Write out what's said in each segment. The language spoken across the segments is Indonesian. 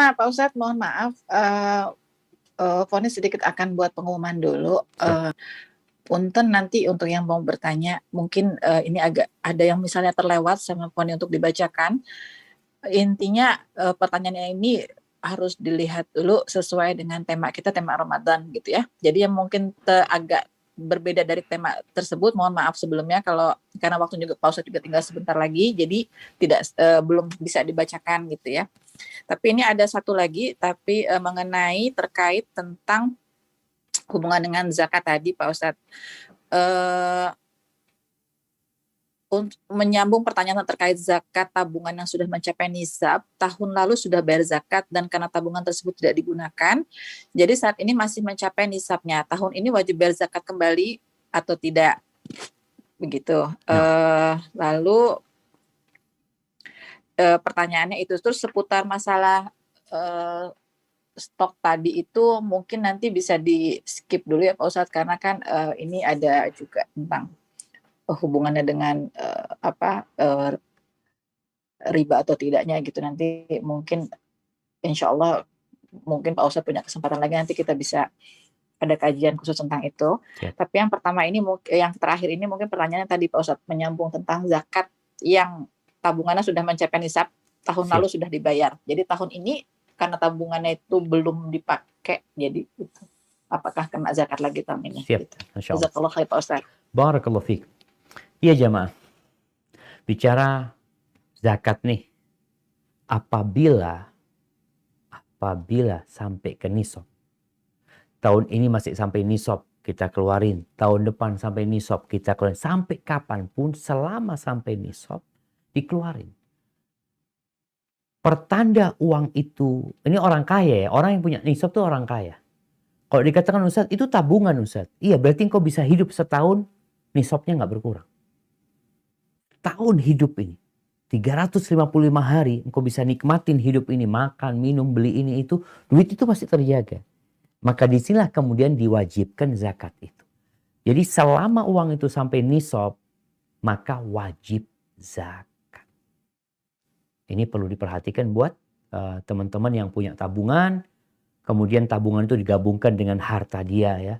Nah, Pak Ustadz, mohon maaf, uh, eh, uh, eh, Foni sedikit akan buat pengumuman dulu. Uh, Punten nanti untuk yang mau bertanya, mungkin uh, ini agak ada yang misalnya terlewat sama Foni untuk dibacakan. Intinya uh, pertanyaannya ini harus dilihat dulu sesuai dengan tema kita tema Ramadan gitu ya. Jadi yang mungkin te, agak berbeda dari tema tersebut mohon maaf sebelumnya kalau karena waktu juga pausa juga tinggal sebentar lagi jadi tidak uh, belum bisa dibacakan gitu ya. Tapi ini ada satu lagi, tapi e, mengenai terkait tentang hubungan dengan zakat tadi, Pak Ustadz. E, eh, untuk menyambung pertanyaan terkait zakat tabungan yang sudah mencapai nisab tahun lalu sudah bayar zakat dan karena tabungan tersebut tidak digunakan, jadi saat ini masih mencapai nisabnya. Tahun ini wajib bayar zakat kembali atau tidak? Begitu. Ya. Uh, lalu e, pertanyaannya itu terus seputar masalah e, stok tadi itu mungkin nanti bisa di skip dulu ya Pak Ustadz karena kan e, ini ada juga tentang hubungannya dengan e, apa e, riba atau tidaknya gitu nanti mungkin insya Allah mungkin Pak Ustadz punya kesempatan lagi nanti kita bisa ada kajian khusus tentang itu. Ya. Tapi yang pertama ini, yang terakhir ini mungkin pertanyaannya tadi Pak Ustadz menyambung tentang zakat yang tabungannya sudah mencapai nisab tahun iya. lalu sudah dibayar. Jadi tahun ini karena tabungannya itu belum dipakai jadi itu. apakah kena zakat lagi tahun ini? Siap. Gitu. Jazakallah khair Pak Barakallahu fiik. Iya jamaah. Bicara zakat nih. Apabila apabila sampai ke nisab. Tahun ini masih sampai nisab kita keluarin, tahun depan sampai nisab kita keluarin. Sampai kapanpun selama sampai nisab dikeluarin. Pertanda uang itu, ini orang kaya ya, orang yang punya nisab tuh orang kaya. Kalau dikatakan Ustaz, itu tabungan Ustaz. Iya, berarti kau bisa hidup setahun, nisabnya nggak berkurang. Tahun hidup ini, 355 hari, engkau bisa nikmatin hidup ini, makan, minum, beli ini itu, duit itu pasti terjaga. Maka disinilah kemudian diwajibkan zakat itu. Jadi selama uang itu sampai nisab, maka wajib zakat. Ini perlu diperhatikan buat eh, teman-teman uh, yang punya tabungan, kemudian tabungan itu digabungkan dengan harta dia ya.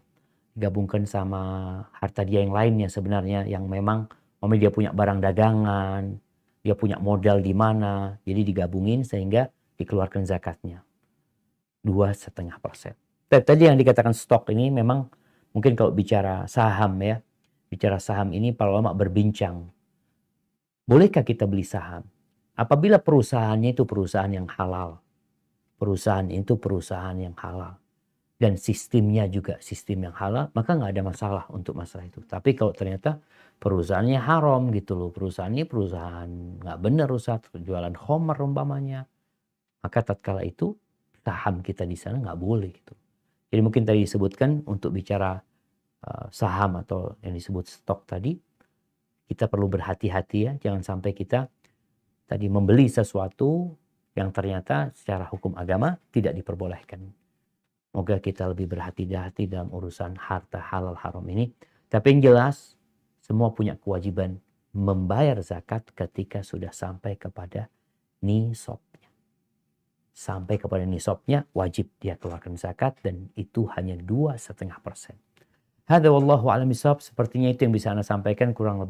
Digabungkan sama harta dia yang lainnya sebenarnya yang memang memang dia punya barang dagangan, dia punya modal di mana, jadi digabungin sehingga dikeluarkan zakatnya. Dua setengah persen. Tadi yang dikatakan stok ini memang mungkin kalau bicara saham ya, bicara saham ini para ulama berbincang. Bolehkah kita beli saham? Apabila perusahaannya itu perusahaan yang halal, perusahaan itu perusahaan yang halal, dan sistemnya juga sistem yang halal, maka nggak ada masalah untuk masalah itu. Tapi kalau ternyata perusahaannya haram gitu loh, perusahaannya perusahaan nggak benar usaha jualan homer umpamanya, maka tatkala itu saham kita di sana nggak boleh gitu. Jadi mungkin tadi disebutkan untuk bicara eh, saham atau yang disebut stok tadi, kita perlu berhati-hati ya, jangan sampai kita tadi membeli sesuatu yang ternyata secara hukum agama tidak diperbolehkan. Moga kita lebih berhati-hati dalam urusan harta halal haram ini. Tapi yang jelas semua punya kewajiban membayar zakat ketika sudah sampai kepada nisabnya. Sampai kepada nisabnya wajib dia keluarkan zakat dan itu hanya dua setengah persen. Hada wallahu alam Sepertinya itu yang bisa anda sampaikan kurang lebih.